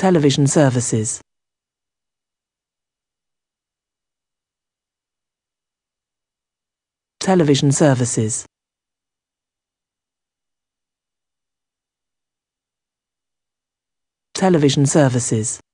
television services. Television services. Television services.